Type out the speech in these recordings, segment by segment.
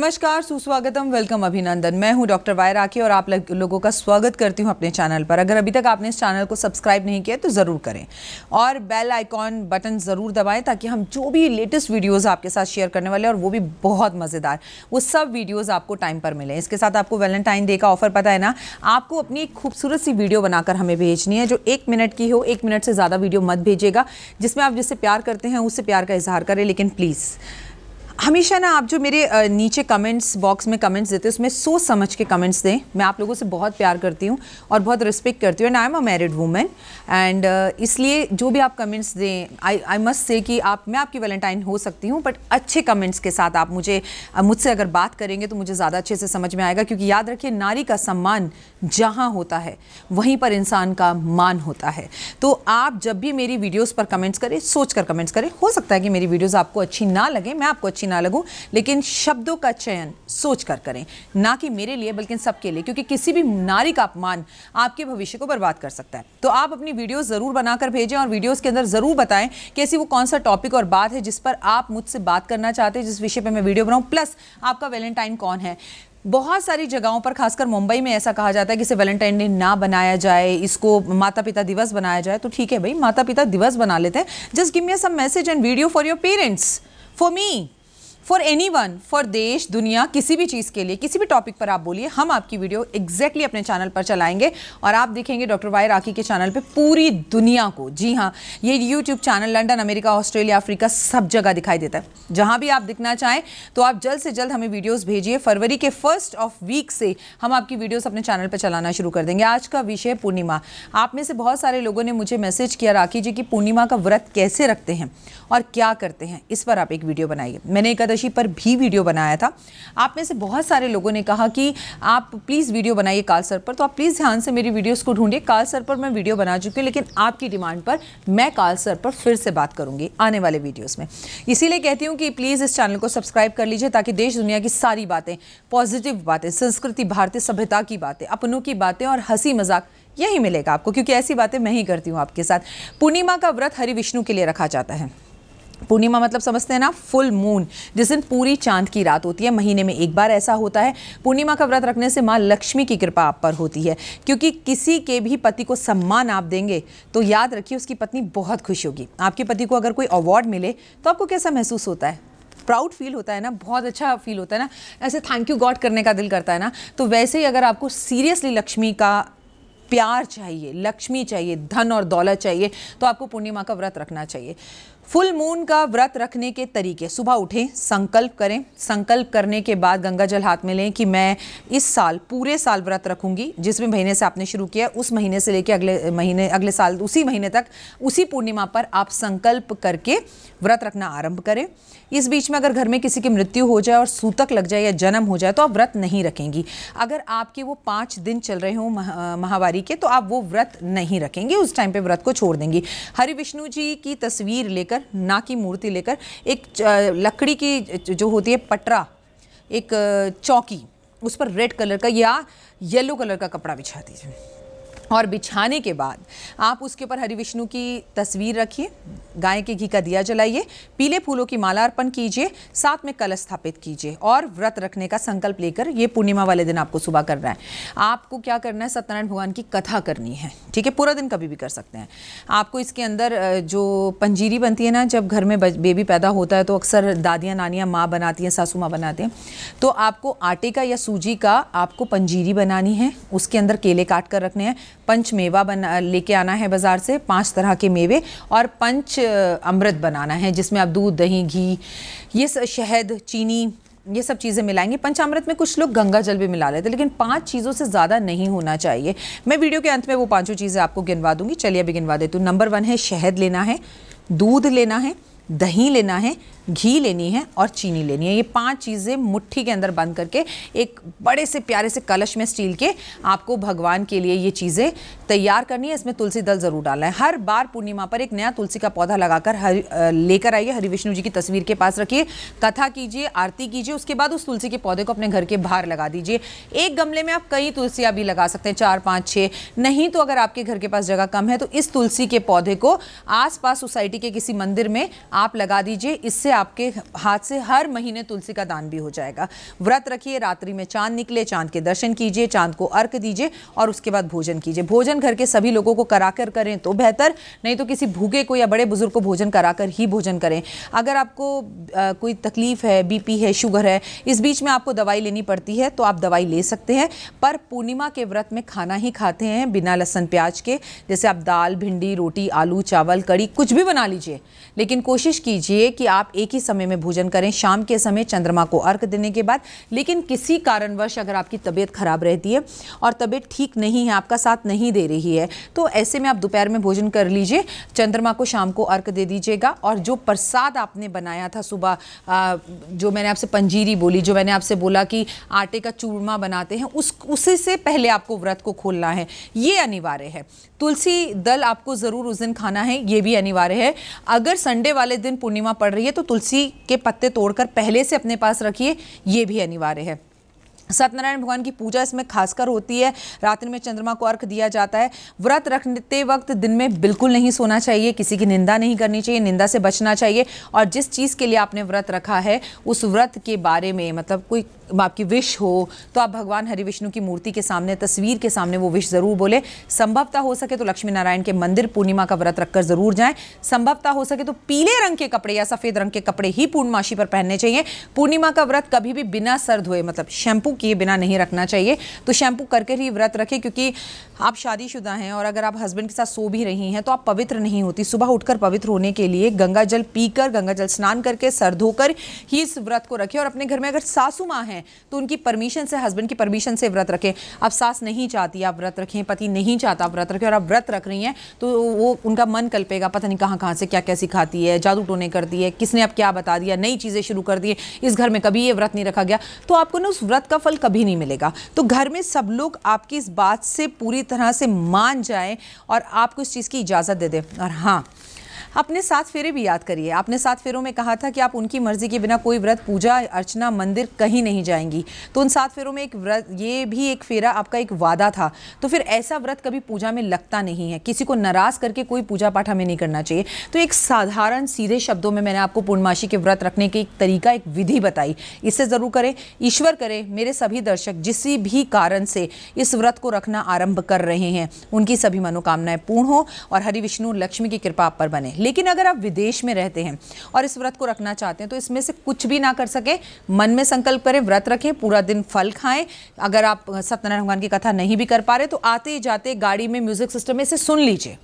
नमस्कार सुस्वागतम वेलकम अभिनंदन मैं हूं डॉक्टर वाय राखी और आप लोगों का स्वागत करती हूं अपने चैनल पर अगर अभी तक आपने इस चैनल को सब्सक्राइब नहीं किया तो ज़रूर करें और बेल आइकॉन बटन ज़रूर दबाएं ताकि हम जो भी लेटेस्ट वीडियोस आपके साथ शेयर करने वाले और वो भी बहुत मज़ेदार वो सब वीडियोज़ आपको टाइम पर मिले इसके साथ आपको वैलेंटाइन डे का ऑफ़र पता है ना आपको अपनी एक खूबसूरत सी वीडियो बनाकर हमें भेजनी है जो एक मिनट की हो एक मिनट से ज़्यादा वीडियो मत भेजेगा जिसमें आप जिससे प्यार करते हैं उससे प्यार का इजहार करें लेकिन प्लीज़ हमेशा ना आप जो मेरे नीचे कमेंट्स बॉक्स में कमेंट्स देते हैं उसमें सोच समझ के कमेंट्स दें मैं आप लोगों से बहुत प्यार करती हूँ और बहुत रिस्पेक्ट करती हूँ and I am a married women and इसलिए जो भी आप कमेंट्स दें आई आई मस्ट से कि आप मैं आपकी वैलेंटाइन हो सकती हूँ बट अच्छे कमेंट्स के साथ आप मुझे मुझसे अगर बात करेंगे तो मुझे ज़्यादा अच्छे से समझ में आएगा क्योंकि याद रखिए नारी का सम्मान जहाँ होता है वहीं पर इंसान का मान होता है तो आप जब भी मेरी वीडियोज़ पर कमेंट्स करें सोच कर कमेंट्स करें हो सकता है कि मेरी वीडियोज़ आपको अच्छी ना लगे मैं आपको अच्छी ना लगूं लेकिन शब्दों का चयन सोच कर करें ना कि मेरे लिए बल्कि सबके लिए क्योंकि किसी भी नारी का अपमान आपके भविष्य को बर्बाद कर सकता है तो आप अपनी वीडियो ज़रूर बनाकर भेजें और वीडियोज़ के अंदर ज़रूर बताएं कि ऐसी वो कौन सा टॉपिक और बात है जिस पर आप मुझसे बात करना चाहते हैं जिस विषय पर मैं वीडियो बनाऊँ प्लस आपका वैलेंटाइन कौन है बहुत सारी जगहों पर खासकर मुंबई में ऐसा कहा जाता है कि इसे वैलेंटाइन डे ना बनाया जाए इसको माता पिता दिवस बनाया जाए तो ठीक है भाई माता पिता दिवस बना लेते हैं just give me some message and video for your parents for me for anyone for देश दुनिया किसी भी चीज़ के लिए किसी भी टॉपिक पर आप बोलिए हम आपकी वीडियो एग्जैक्टली अपने चैनल पर चलाएंगे और आप देखेंगे डॉक्टर वाई राखी के चैनल पर पूरी दुनिया को जी हाँ ये YouTube channel London America Australia Africa सब जगह दिखाई देता है जहाँ भी आप दिखना चाहें तो आप जल्द से जल्द हमें वीडियोज़ भेजिए फरवरी के फर्स्ट ऑफ वीक से हम आपकी वीडियोज़ अपने चैनल पर चलाना शुरू कर देंगे आज का विषय पूर्णिमा आप में से बहुत सारे लोगों ने मुझे मैसेज किया राखी जी की पूर्णिमा का व्रत कैसे रखते हैं और क्या करते हैं इस पर आप एक वीडियो बनाइए मैंने एक नौकशी पर भी वीडियो बनाया था आप में से बहुत सारे लोगों ने कहा कि आप प्लीज़ वीडियो बनाइए काल सर पर तो आप प्लीज़ ध्यान से मेरी वीडियोज़ को ढूंढिए काल सर पर मैं वीडियो बना चुकी हूँ लेकिन आपकी डिमांड पर मैं काल सर पर फिर से बात करूँगी आने वाले वीडियोज़ में इसीलिए कहती हूँ कि प्लीज़ इस चैनल को सब्सक्राइब कर लीजिए ताकि देश दुनिया की सारी बातें पॉजिटिव बातें संस्कृति भारतीय सभ्यता की बातें अपनों की बातें और हंसी मजाक यही मिलेगा आपको क्योंकि ऐसी बातें मैं ही करती हूँ आपके साथ पूर्णिमा का व्रत हरि विष्णु के लिए रखा जाता है पूर्णिमा मतलब समझते हैं ना फुल मून जिस दिन पूरी चांद की रात होती है महीने में एक बार ऐसा होता है पूर्णिमा का व्रत रखने से माँ लक्ष्मी की कृपा आप पर होती है क्योंकि किसी के भी पति को सम्मान आप देंगे तो याद रखिए उसकी पत्नी बहुत खुश होगी आपके पति को अगर कोई अवार्ड मिले तो आपको कैसा महसूस होता है प्राउड फील होता है ना बहुत अच्छा फील होता है ना ऐसे थैंक यू गॉड करने का दिल करता है ना तो वैसे ही अगर आपको सीरियसली लक्ष्मी का प्यार चाहिए लक्ष्मी चाहिए धन और दौलत चाहिए तो आपको पूर्णिमा का व्रत रखना चाहिए फुल मून का व्रत रखने के तरीके सुबह उठें संकल्प करें संकल्प करने के बाद गंगा जल हाथ में लें कि मैं इस साल पूरे साल व्रत रखूंगी जिस भी महीने से आपने शुरू किया उस महीने से लेकर अगले महीने अगले साल उसी महीने तक उसी पूर्णिमा पर आप संकल्प करके व्रत रखना आरंभ करें इस बीच में अगर घर में किसी की मृत्यु हो जाए और सूतक लग जाए या जन्म हो जाए तो आप व्रत नहीं रखेंगी अगर आपके वो पाँच दिन चल रहे हों महावारी के तो आप वो व्रत नहीं रखेंगे उस टाइम पर व्रत को छोड़ देंगी हरि विष्णु जी की तस्वीर लेकर लेकर ना की मूर्ति लेकर एक लकड़ी की जो होती है पटरा एक चौकी उस पर रेड कलर का या येलो कलर का कपड़ा बिछा दीजिए और बिछाने के बाद आप उसके ऊपर हरि विष्णु की तस्वीर रखिए गाय के घी का दिया जलाइए पीले फूलों की माला अर्पण कीजिए साथ में कल स्थापित कीजिए और व्रत रखने का संकल्प लेकर ये पूर्णिमा वाले दिन आपको सुबह करना है आपको क्या करना है सत्यनारायण भगवान की कथा करनी है ठीक है पूरा दिन कभी भी कर सकते हैं आपको इसके अंदर जो पंजीरी बनती है ना जब घर में बेबी पैदा होता है तो अक्सर दादियाँ नानियाँ माँ बनाती हैं सासू माँ बनाते हैं तो आपको आटे का या सूजी का आपको पंजीरी बनानी है उसके अंदर केले काट कर रखने हैं पंच मेवा बना लेके आना है बाज़ार से पांच तरह के मेवे और पंच अमृत बनाना है जिसमें आप दूध दही घी ये शहद चीनी ये सब चीज़ें मिलाएंगे पंचामृत में कुछ लोग गंगा जल भी मिला लेते हैं लेकिन पांच चीज़ों से ज़्यादा नहीं होना चाहिए मैं वीडियो के अंत में वो पांचों चीज़ें आपको गिनवा दूंगी चलिए अभी गिनवा देती हूँ नंबर वन है शहद लेना है दूध लेना है दही लेना है घी लेनी है और चीनी लेनी है ये पांच चीज़ें मुट्ठी के अंदर बंद करके एक बड़े से प्यारे से कलश में स्टील के आपको भगवान के लिए ये चीज़ें तैयार करनी है इसमें तुलसी दल ज़रूर डालना है हर बार पूर्णिमा पर एक नया तुलसी का पौधा लगाकर हर लेकर आइए हरि विष्णु जी की तस्वीर के पास रखिए कथा कीजिए आरती कीजिए उसके बाद उस तुलसी के पौधे को अपने घर के बाहर लगा दीजिए एक गमले में आप कई तुलसियाँ भी लगा सकते हैं चार पाँच छः नहीं तो अगर आपके घर के पास जगह कम है तो इस तुलसी के पौधे को आस सोसाइटी के किसी मंदिर में आप लगा दीजिए इससे आपके हाथ से हर महीने तुलसी का दान भी हो जाएगा व्रत रखिए रात्रि में चांद निकले चांद के दर्शन कीजिए चांद को अर्क दीजिए और उसके बाद भोजन कीजिए भोजन घर के सभी लोगों को कराकर करें तो बेहतर नहीं तो किसी भूखे को या बड़े बुजुर्ग को भोजन कराकर ही भोजन करें अगर आपको आ, कोई तकलीफ है बीपी है शुगर है इस बीच में आपको दवाई लेनी पड़ती है तो आप दवाई ले सकते हैं पर पूर्णिमा के व्रत में खाना ही खाते हैं बिना लहसन प्याज के जैसे आप दाल भिंडी रोटी आलू चावल कड़ी कुछ भी बना लीजिए लेकिन कोशिश कोशिश कीजिए कि आप एक ही समय में भोजन करें शाम के समय चंद्रमा को अर्घ देने के बाद लेकिन किसी कारणवश अगर आपकी तबीयत खराब रहती है और तबीयत ठीक नहीं है आपका साथ नहीं दे रही है तो ऐसे में आप दोपहर में भोजन कर लीजिए चंद्रमा को शाम को अर्घ दे दीजिएगा और जो प्रसाद आपने बनाया था सुबह जो मैंने आपसे पंजीरी बोली जो मैंने आपसे बोला कि आटे का चूरमा बनाते हैं उस उसी से पहले आपको व्रत को खोलना है ये अनिवार्य है तुलसी दल आपको ज़रूर उस दिन खाना है ये भी अनिवार्य है अगर संडे वाले इस दिन पूर्णिमा पड़ रही है तो तुलसी के पत्ते तोड़कर पहले से अपने पास रखिए ये भी अनिवार्य है सत्यनारायण भगवान की पूजा इसमें खासकर होती है रात्रि में चंद्रमा को अर्घ दिया जाता है व्रत रखते वक्त दिन में बिल्कुल नहीं सोना चाहिए किसी की निंदा नहीं करनी चाहिए निंदा से बचना चाहिए और जिस चीज़ के लिए आपने व्रत रखा है उस व्रत के बारे में मतलब कोई आपकी विश हो तो आप भगवान हरि विष्णु की मूर्ति के सामने तस्वीर के सामने वो विश ज़रूर बोले संभवता हो सके तो लक्ष्मी नारायण के मंदिर पूर्णिमा का व्रत रखकर ज़रूर जाएं संभवता हो सके तो पीले रंग के कपड़े या सफ़ेद रंग के कपड़े ही पूर्णमाशी पर पहनने चाहिए पूर्णिमा का व्रत कभी भी बिना सर धोए मतलब शैम्पू किए बिना नहीं रखना चाहिए तो शैम्पू करके ही व्रत रखें क्योंकि आप शादीशुदा हैं और अगर आप हस्बैंड के साथ सो भी रही हैं तो आप पवित्र नहीं होती सुबह उठकर पवित्र होने के लिए गंगा जल पीकर गंगा जल स्नान करके सर धोकर ही इस व्रत को रखें और अपने घर में अगर सासू माँ हैं हैं तो उनकी परमिशन से हस्बैंड की परमिशन से व्रत रखें आप सास नहीं चाहती आप व्रत रखें पति नहीं चाहता आप व्रत रखें और आप व्रत रख रही हैं तो वो उनका मन कल्पेगा पता नहीं कहाँ कहाँ से क्या क्या सिखाती है जादू टोने करती है किसने अब क्या बता दिया नई चीज़ें शुरू कर दिए इस घर में कभी ये व्रत नहीं रखा गया तो आपको ना उस व्रत का फल कभी नहीं मिलेगा तो घर में सब लोग आपकी इस बात से पूरी तरह से मान जाएँ और आपको इस चीज़ की इजाज़त दे दें और हाँ अपने सात फेरे भी याद करिए आपने सात फेरों में कहा था कि आप उनकी मर्जी के बिना कोई व्रत पूजा अर्चना मंदिर कहीं नहीं जाएंगी तो उन सात फेरों में एक व्रत ये भी एक फेरा आपका एक वादा था तो फिर ऐसा व्रत कभी पूजा में लगता नहीं है किसी को नाराज़ करके कोई पूजा पाठ हमें नहीं करना चाहिए तो एक साधारण सीधे शब्दों में मैंने आपको पूर्णमाशी के व्रत रखने की एक तरीका एक विधि बताई इससे ज़रूर करें ईश्वर करें मेरे सभी दर्शक जिस भी कारण से इस व्रत को रखना आरंभ कर रहे हैं उनकी सभी मनोकामनाएं पूर्ण हो और हरि विष्णु लक्ष्मी की कृपा आप पर बने लेकिन अगर आप विदेश में रहते हैं और इस व्रत को रखना चाहते हैं तो इसमें से कुछ भी ना कर सके मन में संकल्प करें व्रत रखें पूरा दिन फल खाएं अगर आप सत्यनारायण भगवान की कथा नहीं भी कर पा रहे तो आते ही जाते गाड़ी में म्यूज़िक सिस्टम में इसे सुन लीजिए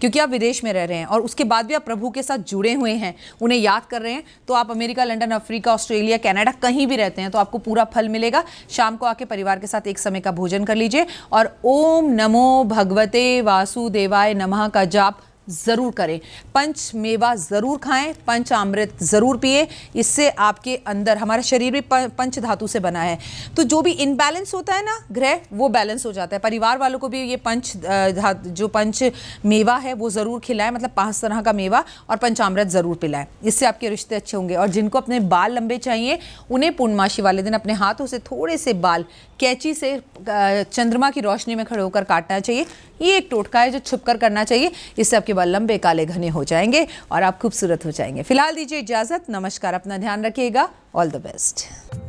क्योंकि आप विदेश में रह रहे हैं और उसके बाद भी आप प्रभु के साथ जुड़े हुए हैं उन्हें याद कर रहे हैं तो आप America London Africa Australia Canada कहीं भी रहते हैं तो आपको पूरा फल मिलेगा शाम को आके परिवार के साथ एक समय का भोजन कर लीजिए और ओम नमो भगवते वासुदेवाय नमः का जाप ज़रूर करें पंच मेवा ज़रूर खाएं पंच अमृत ज़रूर पिए इससे आपके अंदर हमारा शरीर भी पंच धातु से बना है तो जो भी इनबैलेंस होता है ना ग्रह वो बैलेंस हो जाता है परिवार वालों को भी ये पंच धातु जो पंच मेवा है वो ज़रूर खिलाएं मतलब पांच तरह का मेवा और पंचामृत ज़रूर पिलाएं इससे आपके रिश्ते अच्छे होंगे और जिनको अपने बाल लंबे चाहिए उन्हें पूर्णमाशी वाले दिन अपने हाथों से थोड़े से बाल कैची से चंद्रमा की रोशनी में खड़े होकर काटना चाहिए ये एक टोटका है जो छुप कर करना चाहिए इससे आपके उसके लंबे काले घने हो जाएंगे और आप खूबसूरत हो जाएंगे फिलहाल दीजिए इजाज़त नमस्कार अपना ध्यान रखिएगा ऑल द बेस्ट